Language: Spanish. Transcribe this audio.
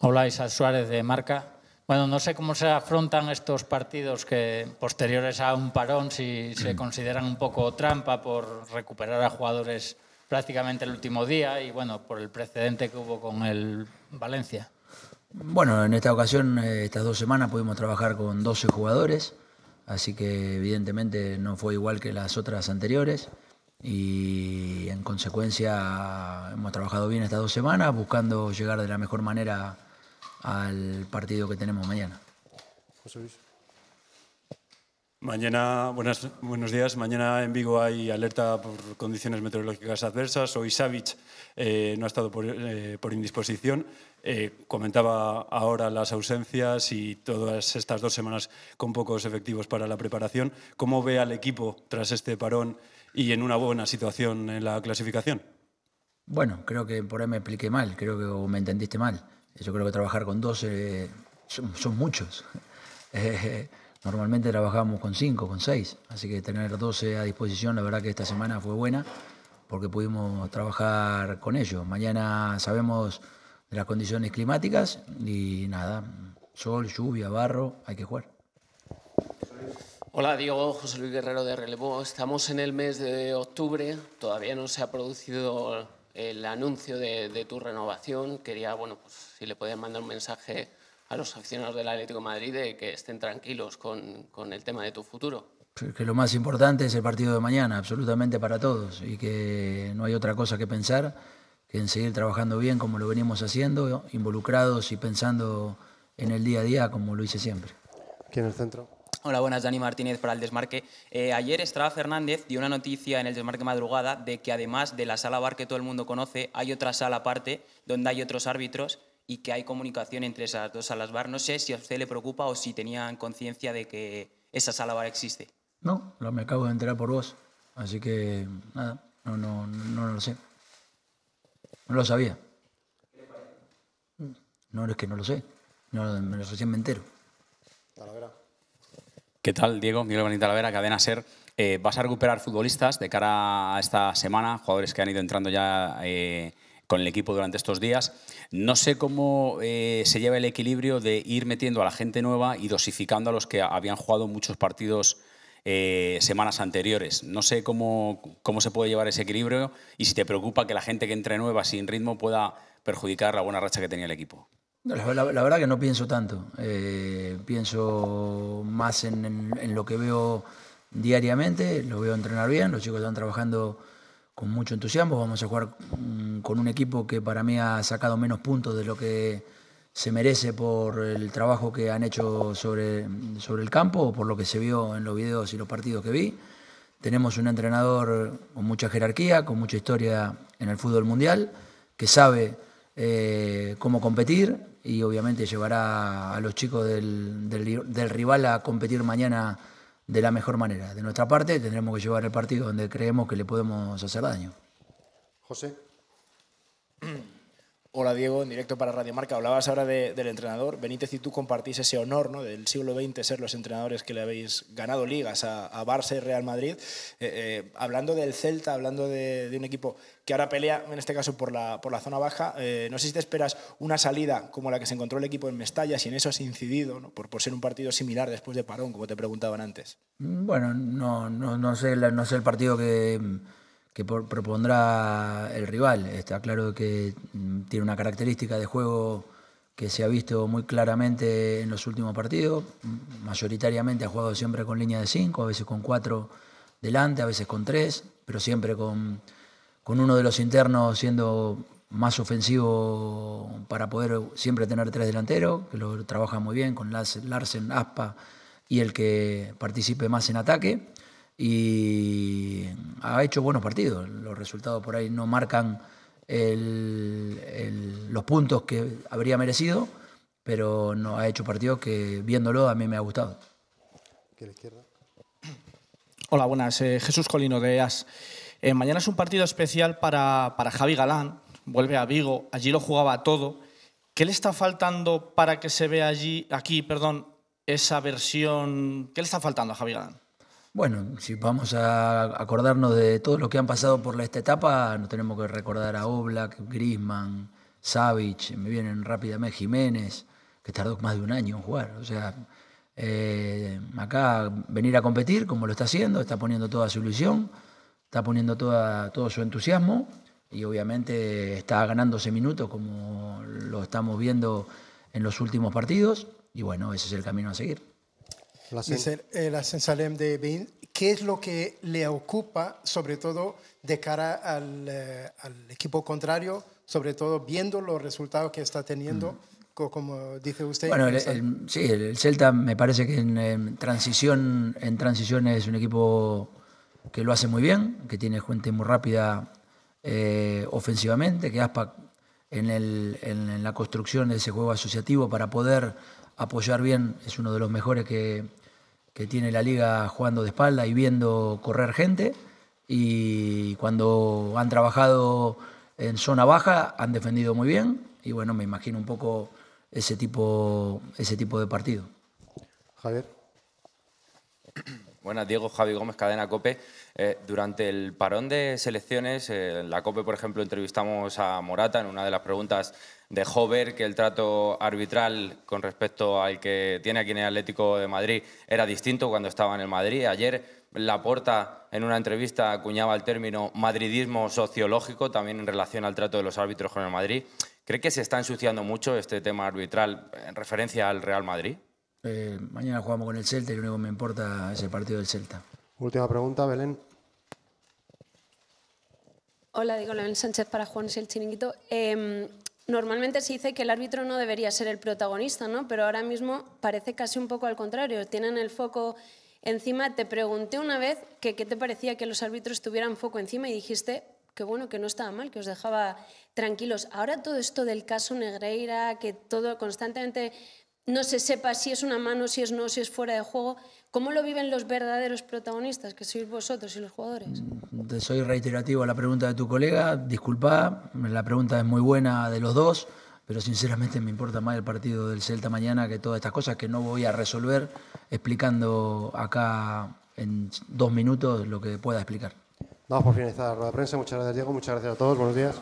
Hola, Isa Suárez de Marca. Bueno, no sé cómo se afrontan estos partidos que posteriores a un parón, si se mm. consideran un poco trampa por recuperar a jugadores prácticamente el último día y bueno, por el precedente que hubo con el Valencia. Bueno, en esta ocasión, eh, estas dos semanas pudimos trabajar con 12 jugadores, así que evidentemente no fue igual que las otras anteriores y en consecuencia hemos trabajado bien estas dos semanas buscando llegar de la mejor manera al partido que tenemos mañana. Mañana, buenos días. Mañana en Vigo hay alerta por condiciones meteorológicas adversas. Hoy Savic eh, no ha estado por, eh, indisposición. Eh, comentaba ahora las ausencias y todas estas dos semanas con pocos efectivos para la preparación. ¿Cómo ve al equipo tras este parón y en una buena situación en la clasificación? Bueno, creo que por ahí me expliqué mal, creo que me entendiste mal. Yo creo que trabajar con 12 eh, son, muchos. Eh, normalmente trabajamos con 5, con 6, así que tener 12 eh, a disposición, la verdad que esta semana fue buena porque pudimos trabajar con ellos. Mañana sabemos de las condiciones climáticas y nada, sol, lluvia, barro, hay que jugar. Hola Diego, José Luis Guerrero de Relevo. Estamos en el mes de octubre, todavía no se ha producido el anuncio de, tu renovación. Quería, bueno, pues, si le podías mandar un mensaje a los aficionados del Atlético de Madrid de que estén tranquilos con, el tema de tu futuro. Que lo más importante es el partido de mañana, absolutamente para todos, y que no hay otra cosa que pensar que en seguir trabajando bien como lo venimos haciendo, involucrados y pensando en el día a día como lo hice siempre. Aquí en el centro. Hola, buenas, Dani Martínez para El Desmarque. Eh, ayer Estrada Fernández dio una noticia en El Desmarque Madrugada de que además de la sala bar que todo el mundo conoce, hay otra sala aparte donde hay otros árbitros y que hay comunicación entre esas dos salas bar. No sé si a usted le preocupa o si tenían conciencia de que esa sala bar existe. No, lo me acabo de enterar por vos, así que nada, no, no, no, no lo sé. No lo sabía. No, es que no lo sé. No, me lo me entero. ¿Qué tal, Diego? Miguel Benítez Talavera, Cadena Ser. Eh, vas a recuperar futbolistas de cara a esta semana, jugadores que han ido entrando ya eh, con el equipo durante estos días. No sé cómo eh, se lleva el equilibrio de ir metiendo a la gente nueva y dosificando a los que habían jugado muchos partidos semanas anteriores. No sé cómo, cómo se puede llevar ese equilibrio y si te preocupa que la gente que entre nueva sin ritmo pueda perjudicar la buena racha que tenía el equipo. La, verdad que no pienso tanto. Eh, pienso más en, lo que veo diariamente. Lo veo entrenar bien. Los chicos están trabajando con mucho entusiasmo. Vamos a jugar mm, con un equipo que para mí ha sacado menos puntos de lo que se merece por el trabajo que han hecho sobre, sobre el campo, o por lo que se vio en los videos y los partidos que vi. Tenemos un entrenador con mucha jerarquía, con mucha historia en el fútbol mundial, que sabe eh, cómo competir, y obviamente llevará a los chicos del, rival a competir mañana de la mejor manera. De nuestra parte tendremos que llevar el partido donde creemos que le podemos hacer daño. José. Hola Diego, en directo para Radio Marca. Hablabas ahora del entrenador. Benítez y tú compartís ese honor ¿no? del siglo XX ser los entrenadores que le habéis ganado ligas a, Barça y Real Madrid. Eh, eh, hablando del Celta, hablando de, un equipo que ahora pelea, en este caso por la, por la zona baja, eh, no sé si te esperas una salida como la que se encontró el equipo en Mestalla, si en eso has incidido, por, por ser un partido similar después de parón, como te preguntaban antes. Mm, bueno, no, no, sé, no sé el partido que que propondrá el rival. Está claro que mm, tiene una característica de juego que se ha visto muy claramente en los últimos partidos. Mm, mayoritariamente ha jugado siempre con línea de 5, a veces con 4 delante, a veces con 3, pero siempre con, con uno de los internos siendo más ofensivo para poder siempre tener tres delanteros, que lo trabaja muy bien con Larsen, Aspa y el que participe más en ataque y ha hecho buenos partidos. Los resultados por ahí no marcan los puntos que habría merecido, pero no ha hecho partidos que viéndolo a mí me ha gustado. Hola, buenas. Eh, Jesús Colino de AS eh, mañana es un partido especial para, para Javi Galán. Vuelve a Vigo, allí lo jugaba todo. ¿Qué le está faltando para que se vea allí, aquí, perdón, esa versión? ¿Qué le está faltando a Javi Galán? Bueno, si vamos a acordarnos de todos los que han pasado por esta etapa, nos tenemos que recordar a Oblak, Grisman, Savic, me vienen rápidamente Jiménez, que tardó más de un año en jugar. O sea, eh, acá venir a competir como lo está haciendo, está poniendo toda su ilusión, está poniendo todo su entusiasmo y obviamente está ganándose minutos como lo estamos viendo en los últimos partidos y bueno, ese es el camino a seguir. La Asensalem de Bein, ¿qué es lo que le ocupa, sobre todo de cara al, eh, equipo contrario, sobre todo viendo los resultados que está teniendo? Mm. como dice usted. Bueno, el, sí, el Celta me parece que en, transición, en transición es un equipo que lo hace muy bien, que tiene gente muy rápida eh, ofensivamente, que ASPA en, en, en, la construcción de ese juego asociativo para poder apoyar bien es uno de los mejores que, que tiene la liga jugando de espalda y viendo correr gente. Y cuando han trabajado en zona baja, han defendido muy bien. Y bueno, me imagino un poco ese tipo, ese tipo de partido. Javier. Buenas, Diego. Javi Gómez, Cadena COPE. Eh, durante el parón de selecciones, eh, en la COPE, por ejemplo, entrevistamos a Morata en una de las preguntas dejó ver que el trato arbitral con respecto al que tiene aquí en el Atlético de Madrid era distinto cuando estaba en el Madrid. Ayer Laporta, en una entrevista, acuñaba el término madridismo sociológico, también en relación al trato de los árbitros con el Madrid. ¿Cree que se está ensuciando mucho este tema arbitral en referencia al Real Madrid? Eh, mañana jugamos con el Celta y lo único que me importa es el partido del Celta. Última pregunta, Belén. Hola, digo Belén Sánchez para Juan El Chiringuito. Em, normalmente se dice que el árbitro no debería ser el protagonista, ¿no? Pero ahora mismo parece casi un poco al contrario. Tienen el foco encima. Te pregunté una vez que qué te parecía que los árbitros tuvieran foco encima y dijiste que bueno, que no estaba mal, que os dejaba tranquilos. Ahora todo esto del caso Negreira, que todo constantemente no se sepa si es una mano, si es no, si es fuera de juego. ¿Cómo lo viven los verdaderos protagonistas, que sois vosotros y los jugadores? Mm, soy reiterativo a la pregunta de tu colega, disculpa, la pregunta es muy buena de los dos, pero sinceramente me importa más el partido del Celta mañana que todas estas cosas que no voy a resolver explicando acá en dos minutos lo que pueda explicar. Vamos por finalizar la rueda de prensa. Muchas gracias, Diego. Muchas gracias a todos. Buenos días.